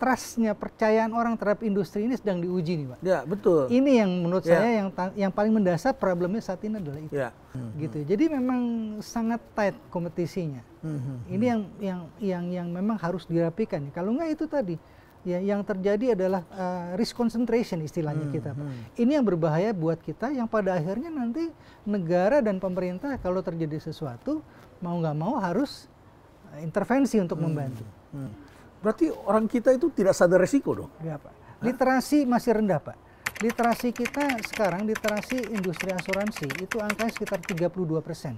trustnya percayaan orang terhadap industri ini sedang diuji nih pak. Ya betul. Ini yang menurut ya. saya yang yang paling mendasar problemnya saat ini adalah itu. Ya. Hmm. Gitu. Jadi memang sangat tight kompetisinya. Hmm. Ini yang yang yang yang memang harus dirapikan. Kalau nggak itu tadi ya yang terjadi adalah uh, risk concentration istilahnya hmm, kita. Pak. Hmm. Ini yang berbahaya buat kita yang pada akhirnya nanti negara dan pemerintah kalau terjadi sesuatu mau nggak mau harus intervensi untuk hmm. membantu. Hmm. Berarti orang kita itu tidak sadar resiko dong? Iya Pak. Literasi masih rendah Pak. Literasi kita sekarang, literasi industri asuransi itu angkanya sekitar 32 persen.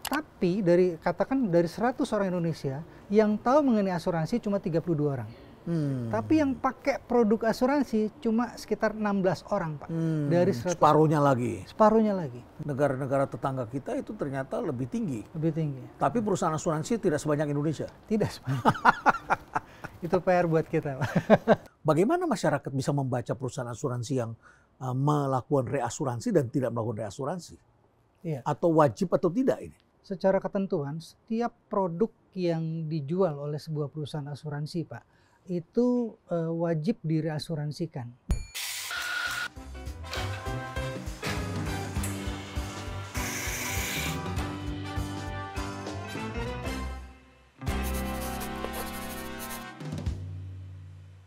Tapi dari katakan dari 100 orang Indonesia yang tahu mengenai asuransi cuma 32 orang. Hmm. Tapi yang pakai produk asuransi cuma sekitar 16 orang, Pak. Hmm. Dari 100 separuhnya orang. lagi. Separuhnya lagi. Negara-negara tetangga kita itu ternyata lebih tinggi. Lebih tinggi. Tapi perusahaan asuransi tidak sebanyak Indonesia. Tidak sebanyak. Itu PR buat kita. Bagaimana masyarakat bisa membaca perusahaan asuransi yang uh, melakukan reasuransi dan tidak melakukan reasuransi? Iya. Atau wajib atau tidak ini? Secara ketentuan, setiap produk yang dijual oleh sebuah perusahaan asuransi, Pak, itu uh, wajib direasuransikan.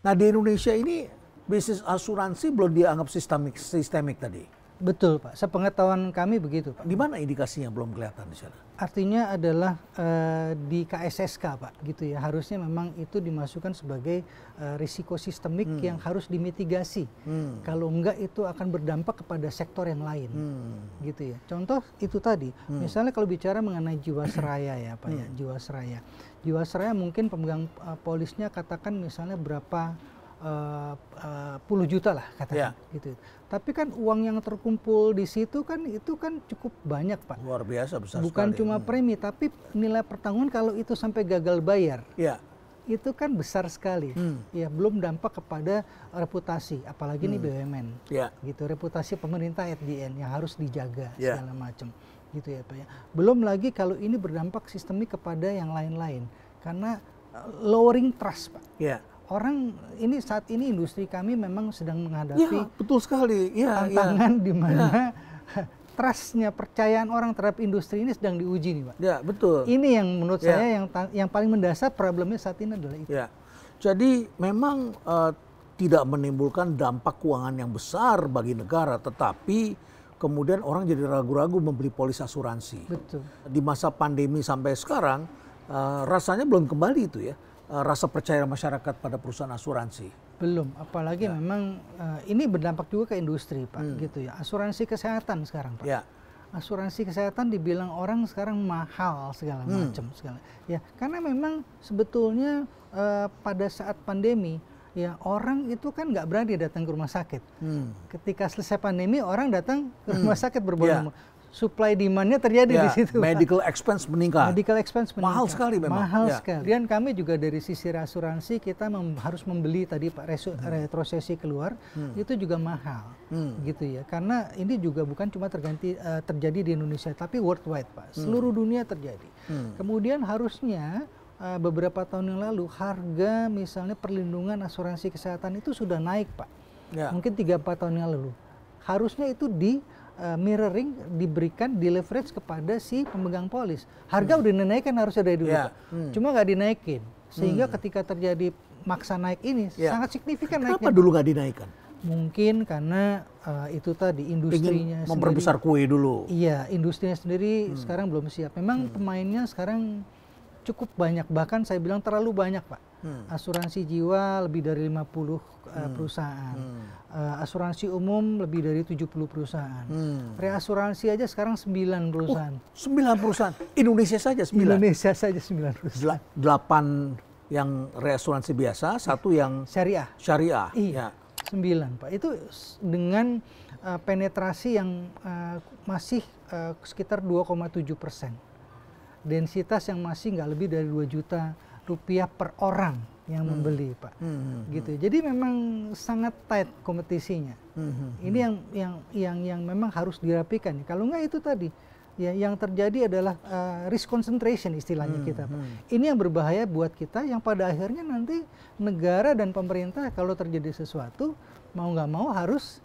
Nah di Indonesia ini bisnis asuransi belum dianggap sistemik, sistemik tadi. Betul Pak, sepengetahuan kami begitu Pak. Di mana indikasinya belum kelihatan di sana? Artinya adalah e, di KSSK Pak, gitu ya. Harusnya memang itu dimasukkan sebagai e, risiko sistemik hmm. yang harus dimitigasi. Hmm. Kalau enggak itu akan berdampak kepada sektor yang lain, hmm. gitu ya. Contoh itu tadi, hmm. misalnya kalau bicara mengenai jiwasraya ya Pak ya, hmm. ya, jiwasraya. Jiwasraya mungkin pemegang eh, polisnya katakan misalnya berapa uh, uh, puluh juta lah katanya, yeah. gitu. Tapi kan uang yang terkumpul di situ kan itu kan cukup banyak pak. Luar biasa besar. Bukan sekali. cuma hmm. premi tapi nilai pertanggungan kalau itu sampai gagal bayar. Yeah. Itu kan besar sekali, hmm. ya belum dampak kepada reputasi, apalagi hmm. nih BUMN, yeah. gitu reputasi pemerintah SDN yang harus dijaga yeah. segala macam, gitu ya pak ya. Belum lagi kalau ini berdampak sistemik kepada yang lain-lain, karena eh, lowering trust pak. Yeah orang ini saat ini industri kami memang sedang menghadapi ya, betul sekali ya, tantangan ya. di iya. mana ya. trustnya percayaan orang terhadap industri ini sedang diuji nih pak. Ya betul. Ini yang menurut ya. saya yang yang paling mendasar problemnya saat ini adalah itu. Ya. Jadi memang uh, tidak menimbulkan dampak keuangan yang besar bagi negara, tetapi kemudian orang jadi ragu-ragu membeli polis asuransi. Betul. Di masa pandemi sampai sekarang uh, rasanya belum kembali itu ya Eh, rasa percaya masyarakat pada perusahaan asuransi. Belum, apalagi ya. memang uh, ini berdampak juga ke industri, Pak, hmm. gitu ya. Asuransi kesehatan sekarang, Pak. Ya. Asuransi kesehatan dibilang orang sekarang mahal segala hmm. macam segala. Ya, karena memang sebetulnya uh, pada saat pandemi ya orang itu kan nggak berani datang ke rumah sakit. Hmm. Ketika selesai pandemi orang datang ke hmm. rumah hmm. sakit berbondong-bondong. Yeah supply demandnya terjadi yeah, di situ. Medical Pak. expense meningkat. Medical expense meningkat. Mahal sekali memang. Mahal yeah. sekali. Dan kami juga dari sisi asuransi kita mem harus membeli tadi Pak resu hmm. retrosesi keluar hmm. itu juga mahal, hmm. gitu ya. Karena ini juga bukan cuma terganti uh, terjadi di Indonesia, tapi worldwide Pak. Hmm. Seluruh hmm. dunia terjadi. Hmm. Kemudian harusnya uh, beberapa tahun yang lalu harga misalnya perlindungan asuransi kesehatan itu sudah naik Pak. Yeah. Mungkin 3-4 tahun yang lalu. Harusnya itu di uh, mirroring diberikan di leverage kepada si pemegang polis. Harga hmm. udah dinaikkan harusnya dari dulu, yeah. hmm. cuma nggak dinaikin. Sehingga hmm. ketika terjadi maksa naik ini yeah. sangat signifikan Kenapa naiknya. Kenapa dulu nggak dinaikkan? Mungkin karena uh, itu tadi industrinya Ingin memperbesar kue dulu. Iya, industrinya sendiri hmm. sekarang belum siap. Memang hmm. pemainnya sekarang cukup banyak bahkan saya bilang terlalu banyak pak hmm. asuransi jiwa lebih dari 50 uh, eh, hmm. perusahaan hmm. Uh, asuransi umum lebih dari 70 perusahaan hmm. reasuransi aja sekarang 9 perusahaan oh, 9 perusahaan Indonesia saja 9 Indonesia saja 9 perusahaan 8 yang reasuransi biasa ya. satu yang syariah syariah iya ya. 9 pak itu dengan uh, penetrasi yang uh, masih uh, sekitar 2,7 persen densitas yang masih nggak lebih dari 2 juta rupiah per orang yang hmm. membeli pak hmm. hmm, hmm. gitu jadi memang sangat tight kompetisinya hmm, hmm. ini yang yang yang yang memang harus dirapikan kalau nggak itu tadi ya yang terjadi adalah uh, risk concentration istilahnya hmm. kita pak ini yang berbahaya buat kita yang pada akhirnya nanti negara dan pemerintah kalau terjadi sesuatu mau nggak mau harus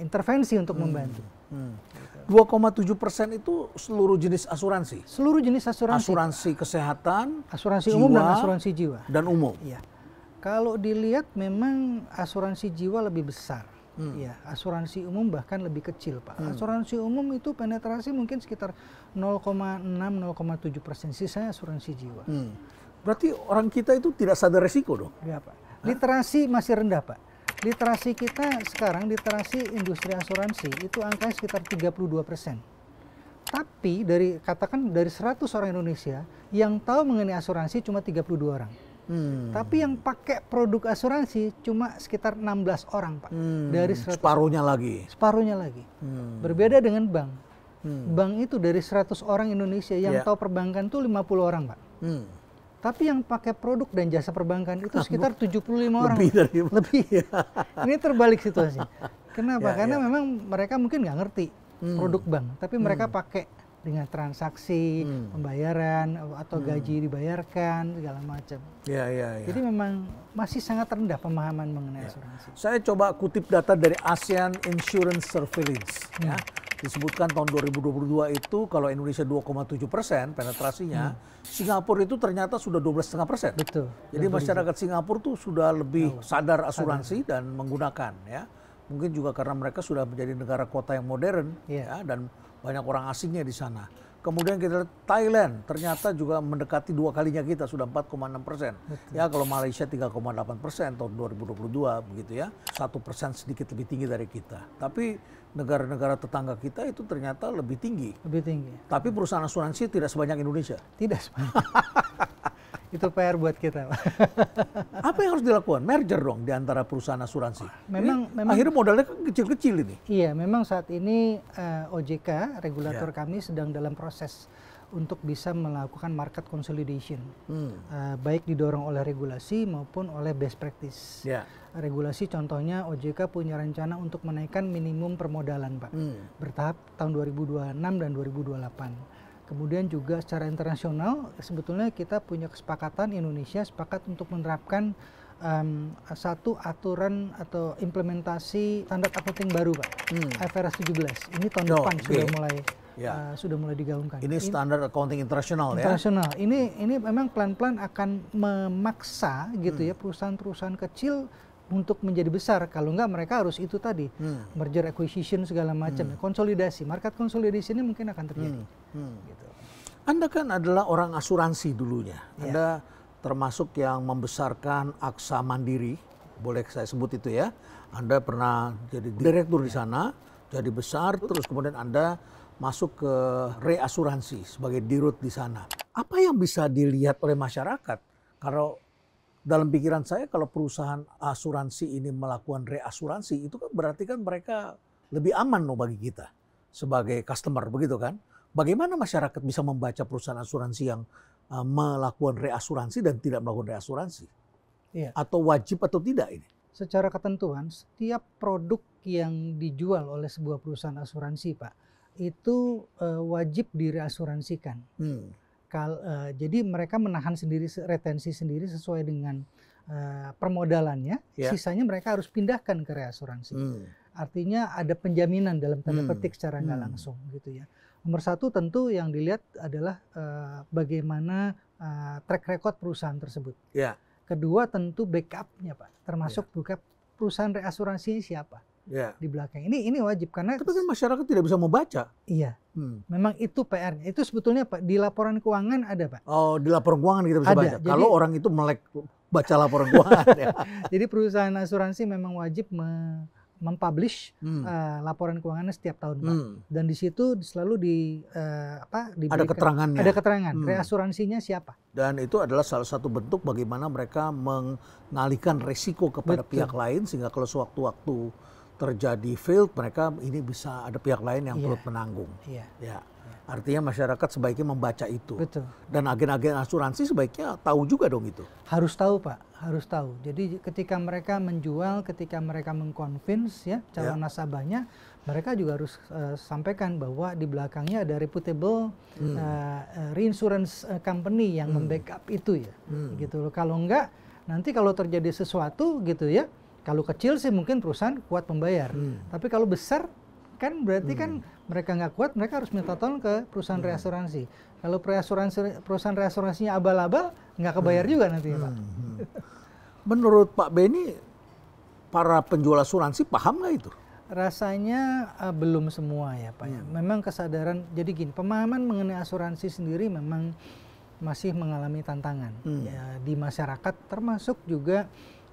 intervensi untuk hmm. membantu Hmm. 2,7 persen itu seluruh jenis asuransi. Seluruh jenis asuransi. Asuransi kesehatan, asuransi jiwa, umum dan asuransi jiwa. Dan umum. Iya. Kalau dilihat memang asuransi jiwa lebih besar. Hmm. Ya, asuransi umum bahkan lebih kecil, Pak. Hmm. Asuransi umum itu penetrasi mungkin sekitar 0,6-0,7 persen. Sisanya asuransi jiwa. Hmm. Berarti orang kita itu tidak sadar resiko dong? Iya, Pak. Literasi masih rendah, Pak. Literasi kita sekarang, literasi industri asuransi itu angkanya sekitar 32 persen. Tapi dari katakan dari 100 orang Indonesia yang tahu mengenai asuransi cuma 32 orang. Hmm. Tapi yang pakai produk asuransi cuma sekitar 16 orang, Pak. Hmm. Dari 100. Separuhnya lagi. Separuhnya lagi. Hmm. Berbeda dengan bank. Hmm. Bank itu dari 100 orang Indonesia yang yeah. tahu perbankan tuh 50 orang, Pak. Hmm. Tapi yang pakai produk dan jasa perbankan itu ah, sekitar 75 orang. Lebih dari lebih. Iya. Ini terbalik situasi. Kenapa? Ya, Karena ya. memang mereka mungkin nggak ngerti hmm. produk bank, tapi mereka hmm. pakai dengan transaksi, hmm. pembayaran atau hmm. gaji dibayarkan segala macam. Ya, ya, ya. Jadi memang masih sangat rendah pemahaman mengenai ya. asuransi. Saya coba kutip data dari ASEAN Insurance Surveillance ya. hmm. ya disebutkan tahun 2022 itu kalau Indonesia 2,7 persen penetrasinya, hmm. Singapura itu ternyata sudah 12,5 persen. Betul. Jadi masyarakat Singapura tuh sudah lebih sadar asuransi dan menggunakan ya mungkin juga karena mereka sudah menjadi negara kota yang modern yeah. ya dan banyak orang asingnya di sana. Kemudian kita lihat Thailand ternyata juga mendekati dua kalinya kita sudah 4,6 persen. Ya kalau Malaysia 3,8 persen tahun 2022 begitu ya. Satu persen sedikit lebih tinggi dari kita. Tapi negara-negara tetangga kita itu ternyata lebih tinggi. Lebih tinggi. Tapi perusahaan asuransi tidak sebanyak Indonesia. Tidak sebanyak. itu PR buat kita. Apa yang harus dilakukan? Merger dong di antara perusahaan asuransi. Memang, ini memang akhirnya modalnya kan kecil-kecil ini. Iya, memang saat ini uh, eh, OJK regulator yeah. kami sedang dalam proses untuk bisa melakukan market consolidation, hmm. uh, baik didorong oleh regulasi maupun oleh best practice. Yeah. Regulasi contohnya OJK punya rencana untuk menaikkan minimum permodalan, Pak, hmm. bertahap tahun 2026 dan 2028 Kemudian juga secara internasional sebetulnya kita punya kesepakatan Indonesia sepakat untuk menerapkan um, satu aturan atau implementasi standar accounting baru Pak. Hmm. IFRS 17. Ini tahun no, oh, depan okay. sudah mulai yeah. Ya. uh, sudah mulai digaungkan. Ini standar accounting internasional ya. Internasional. Ini ini memang pelan-pelan akan memaksa gitu hmm. ya perusahaan-perusahaan kecil untuk menjadi besar kalau enggak mereka harus itu tadi hmm. merger acquisition segala macam hmm. konsolidasi market konsolidasi ini mungkin akan terjadi hmm. Hmm. Gitu. Anda kan adalah orang asuransi dulunya yeah. Anda termasuk yang membesarkan Aksa Mandiri boleh saya sebut itu ya Anda pernah jadi direktur yeah. di iya. sana jadi besar terus kemudian Anda masuk ke reasuransi sebagai dirut di sana apa yang bisa dilihat oleh masyarakat kalau dalam pikiran saya kalau perusahaan asuransi ini melakukan reasuransi itu kan berarti kan mereka lebih aman loh bagi kita sebagai customer begitu kan. Bagaimana masyarakat bisa membaca perusahaan asuransi yang uh, melakukan reasuransi dan tidak melakukan reasuransi? Iya. Atau wajib atau tidak ini? Secara ketentuan setiap produk yang dijual oleh sebuah perusahaan asuransi Pak itu uh, wajib direasuransikan. Hmm Kal, uh, jadi mereka menahan sendiri retensi sendiri sesuai dengan uh, permodalannya, yeah. sisanya mereka harus pindahkan ke reasuransi. Hmm. Artinya ada penjaminan dalam tanda hmm. petik secara nggak hmm. langsung gitu ya. Nomor satu tentu yang dilihat adalah uh, bagaimana uh, track record perusahaan tersebut. Yeah. Kedua tentu backupnya pak, termasuk yeah. backup perusahaan reasuransinya siapa yeah. di belakang. Ini ini wajib karena Tapi kan masyarakat tidak bisa membaca. Iya. Hmm. Memang itu PR-nya. Itu sebetulnya Pak di laporan keuangan ada, Pak. Oh, di laporan keuangan kita bisa ada. baca. Jadi, Kalau orang itu melek baca laporan keuangan ya. Jadi perusahaan asuransi memang wajib me mempublish hmm. uh, laporan keuangannya setiap tahun Pak. Hmm. Dan di situ selalu di uh, apa diberikan, ada keterangannya. Ada keterangan hmm. reasuransinya siapa. Dan itu adalah salah satu bentuk bagaimana mereka mengalihkan resiko kepada Betul. pihak lain sehingga kalau sewaktu-waktu terjadi failed mereka ini bisa ada pihak lain yang yeah. turut menanggung. Yeah. Ya. Artinya masyarakat sebaiknya membaca itu. Betul. Dan agen-agen asuransi sebaiknya tahu juga dong itu. Harus tahu Pak, harus tahu. Jadi ketika mereka menjual, ketika mereka mengconvince ya calon yeah. nasabahnya, mereka juga harus uh, sampaikan bahwa di belakangnya ada reputable hmm. uh, reinsurance company yang hmm. membackup itu ya. Hmm. Gitu loh. Kalau enggak nanti kalau terjadi sesuatu gitu ya, kalau kecil sih mungkin perusahaan kuat membayar. Hmm. Tapi kalau besar kan berarti kan hmm. kan mereka nggak kuat, mereka harus minta tolong ke perusahaan hmm. reasuransi. Kalau reasuransi, perusahaan reasuransinya abal-abal, nggak kebayar hmm. juga nanti, hmm. Pak. Hmm. Menurut Pak Beni, para penjual asuransi paham nggak itu? Rasanya uh, belum semua ya, Pak. Hmm. Memang kesadaran, jadi gini, pemahaman mengenai asuransi sendiri memang masih mengalami tantangan hmm. ya, di masyarakat, termasuk juga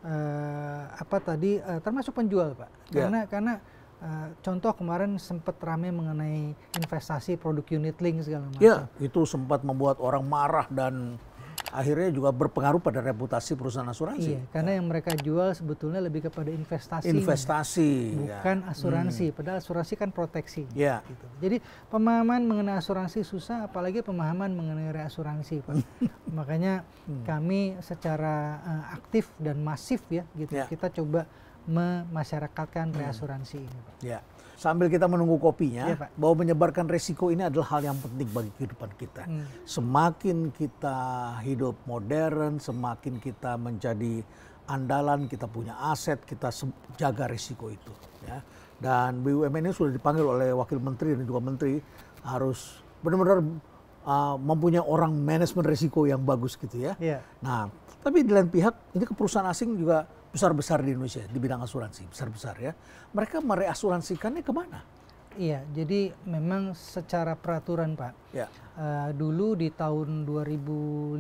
uh, apa tadi uh, termasuk penjual pak yeah. karena karena uh, contoh kemarin sempat ramai mengenai investasi produk unit link segala macam ya yeah, itu sempat membuat orang marah dan akhirnya juga berpengaruh pada reputasi perusahaan asuransi. Iya, karena yang mereka jual sebetulnya lebih kepada investasi. Investasi, iya. bukan ya. asuransi. Hmm. Padahal asuransi kan proteksi. Iya. Gitu. Jadi pemahaman mengenai asuransi susah, apalagi pemahaman mengenai reasuransi, Makanya hmm. kami secara uh, aktif dan masif ya, gitu. Ya. Kita coba memasyarakatkan hmm. reasuransi hmm. ini, Pak. Iya sambil kita menunggu kopinya, ya, bahwa menyebarkan resiko ini adalah hal yang penting bagi kehidupan kita. Hmm. Semakin kita hidup modern, semakin kita menjadi andalan, kita punya aset, kita jaga resiko itu. Ya. Dan BUMN ini sudah dipanggil oleh Wakil Menteri dan juga Menteri harus benar-benar uh, mempunyai orang manajemen resiko yang bagus gitu ya. ya. Nah, tapi di lain pihak ini ke perusahaan asing juga besar-besar di Indonesia di bidang asuransi, besar-besar ya. Mereka mereasuransikannya kemana? Iya, jadi memang secara peraturan Pak, ya. uh, dulu di tahun 2015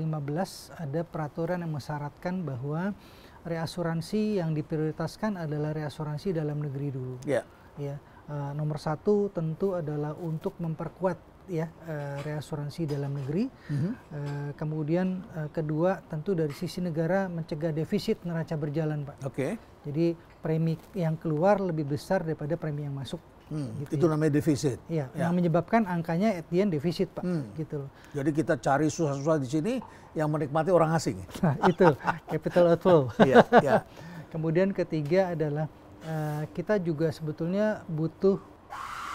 ada peraturan yang mensyaratkan bahwa reasuransi yang diprioritaskan adalah reasuransi dalam negeri dulu. Ya. Ya. Uh, nomor satu tentu adalah untuk memperkuat ya uh, reasuransi dalam negeri. Mm-hmm. Uh, kemudian uh, kedua tentu dari sisi negara mencegah defisit neraca berjalan, Pak. Oke. Okay. Jadi premi yang keluar lebih besar daripada premi yang masuk. Hmm, gitu itu ya. namanya defisit. Iya, ya. yang menyebabkan angkanya at the end defisit, Pak. Hmm. Gitu loh. Jadi kita cari susah-susah di sini yang menikmati orang asing. Nah, itu capital outflow. Iya, ya. Kemudian ketiga adalah uh, kita juga sebetulnya butuh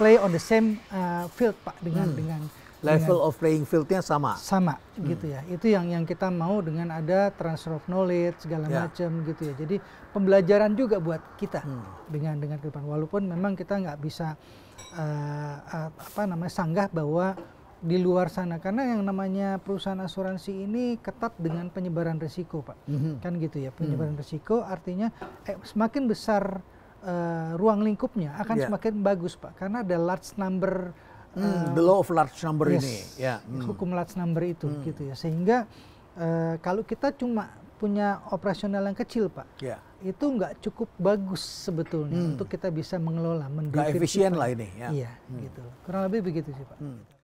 play on the same uh, field pak dengan hmm. dengan level dengan, of playing fieldnya sama sama hmm. gitu ya itu yang yang kita mau dengan ada transfer of knowledge segala yeah. macam gitu ya jadi pembelajaran juga buat kita hmm. dengan dengan depan. walaupun memang kita nggak bisa uh, uh, apa namanya sanggah bahwa di luar sana karena yang namanya perusahaan asuransi ini ketat dengan penyebaran risiko pak mm -hmm. kan gitu ya hmm. penyebaran mm -hmm. risiko artinya eh, semakin besar uh, ruang lingkupnya akan yeah. semakin bagus pak karena ada large number hmm, uh, the law of large number yes, ini yeah. mm. hukum large number itu mm. gitu ya sehingga uh, kalau kita cuma punya operasional yang kecil pak yeah. itu nggak cukup bagus sebetulnya mm. untuk kita bisa mengelola mendukung efisien lah ini ya. iya mm. gitu kurang lebih begitu sih pak mm.